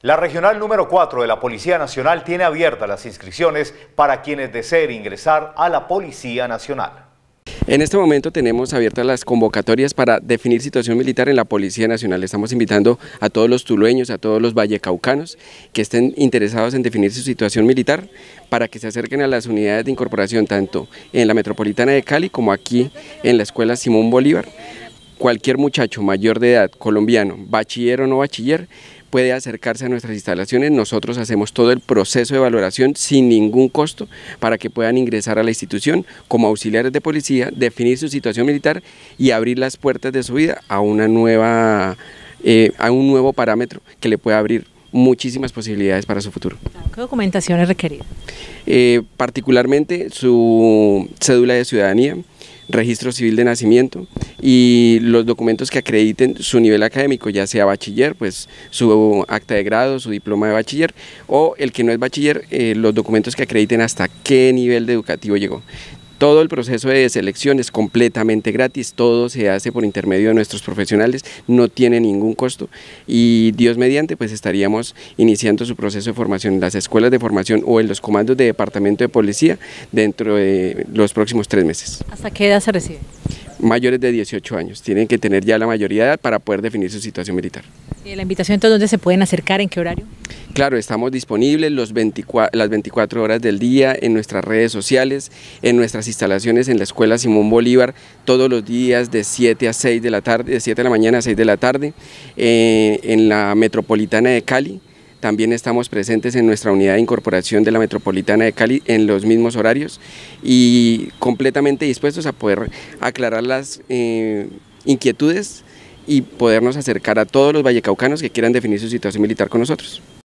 La regional número 4 de la Policía Nacional tiene abiertas las inscripciones para quienes deseen ingresar a la Policía Nacional. En este momento tenemos abiertas las convocatorias para definir situación militar en la Policía Nacional. Estamos invitando a todos los tulueños, a todos los vallecaucanos que estén interesados en definir su situación militar para que se acerquen a las unidades de incorporación tanto en la Metropolitana de Cali como aquí en la Escuela Simón Bolívar. Cualquier muchacho mayor de edad, colombiano, bachiller o no bachiller, puede acercarse a nuestras instalaciones. Nosotros hacemos todo el proceso de valoración sin ningún costo para que puedan ingresar a la institución como auxiliares de policía, definir su situación militar y abrir las puertas de su vida a una nueva eh, a un nuevo parámetro que le pueda abrir muchísimas posibilidades para su futuro. ¿Qué documentación es requerida? Eh, particularmente su cédula de ciudadanía, registro civil de nacimiento y los documentos que acrediten su nivel académico, ya sea bachiller, pues su acta de grado, su diploma de bachiller, o el que no es bachiller, eh, los documentos que acrediten hasta qué nivel de educativo llegó. Todo el proceso de selección es completamente gratis, todo se hace por intermedio de nuestros profesionales, no tiene ningún costo y Dios mediante pues estaríamos iniciando su proceso de formación en las escuelas de formación o en los comandos de departamento de policía dentro de los próximos tres meses. ¿Hasta qué edad se recibe? Mayores de 18 años, tienen que tener ya la mayoría de edad para poder definir su situación militar. Eh, ¿La invitación entonces dónde se pueden acercar? ¿En qué horario? Claro, estamos disponibles las 24 horas del día en nuestras redes sociales, en nuestras instalaciones en la Escuela Simón Bolívar, todos los días de 7 a 6 de la tarde, de 7 de la mañana a 6 de la tarde, eh, en la Metropolitana de Cali. También estamos presentes en nuestra unidad de incorporación de la Metropolitana de Cali en los mismos horarios y completamente dispuestos a poder aclarar las eh, inquietudes y podernos acercar a todos los vallecaucanos que quieran definir su situación militar con nosotros.